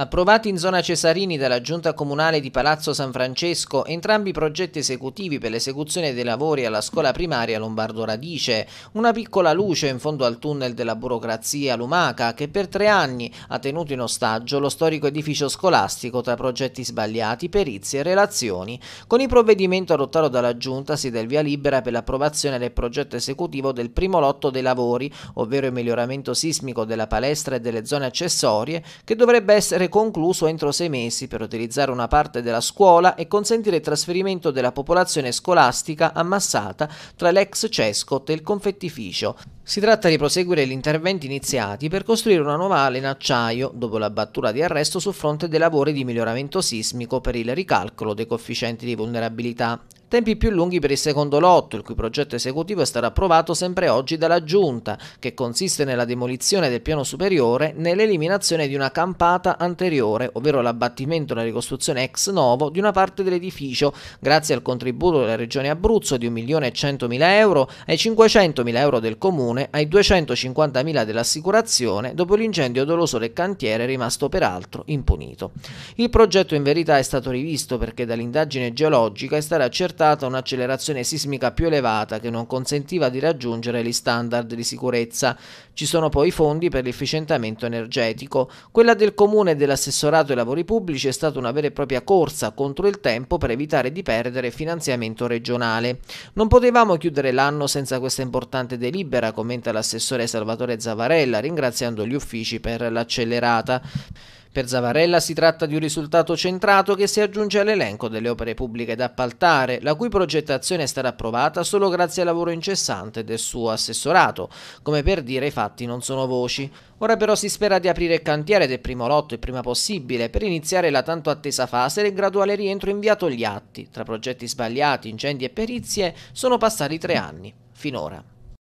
Approvati in zona Cesarini dalla Giunta Comunale di Palazzo San Francesco entrambi i progetti esecutivi per l'esecuzione dei lavori alla scuola primaria Lombardo Radice, una piccola luce in fondo al tunnel della burocrazia lumaca che per tre anni ha tenuto in ostaggio lo storico edificio scolastico tra progetti sbagliati, perizie e relazioni. Con il provvedimento adottato dalla Giunta si dà il via libera per l'approvazione del progetto esecutivo del primo lotto dei lavori, ovvero il miglioramento sismico della palestra e delle zone accessorie, che dovrebbe essere concluso entro sei mesi per utilizzare una parte della scuola e consentire il trasferimento della popolazione scolastica ammassata tra l'ex Cescot e il confettificio. Si tratta di proseguire gli interventi iniziati per costruire una nuova ala in acciaio dopo la battuta di arresto sul fronte dei lavori di miglioramento sismico per il ricalcolo dei coefficienti di vulnerabilità. Tempi più lunghi per il secondo lotto, il cui progetto esecutivo è stato approvato sempre oggi dalla Giunta, che consiste nella demolizione del piano superiore nell'eliminazione di una campata anteriore, ovvero l'abbattimento e la ricostruzione ex novo di una parte dell'edificio, grazie al contributo della Regione Abruzzo di 1.100.000 euro, ai 500.000 euro del Comune, ai 250.000 dell'assicurazione, dopo l'incendio doloso del cantiere rimasto peraltro impunito. Il progetto in verità è stato rivisto perché dall'indagine geologica è stata accertata accertata un'accelerazione sismica più elevata che non consentiva di raggiungere gli standard di sicurezza. Ci sono poi fondi per l'efficientamento energetico. Quella del comune e dell'assessorato ai lavori pubblici è stata una vera e propria corsa contro il tempo per evitare di perdere finanziamento regionale. Non potevamo chiudere l'anno senza questa importante delibera, commenta l'assessore Salvatore Zavarella, ringraziando gli uffici per l'accelerata. Per Zavarella si tratta di un risultato centrato che si aggiunge all'elenco delle opere pubbliche da appaltare, la cui progettazione è stata approvata solo grazie al lavoro incessante del suo assessorato. Come per dire i fatti non sono voci. Ora però si spera di aprire il cantiere del primo lotto il prima possibile per iniziare la tanto attesa fase del graduale rientro inviato agli atti. Tra progetti sbagliati, incendi e perizie sono passati tre anni, finora.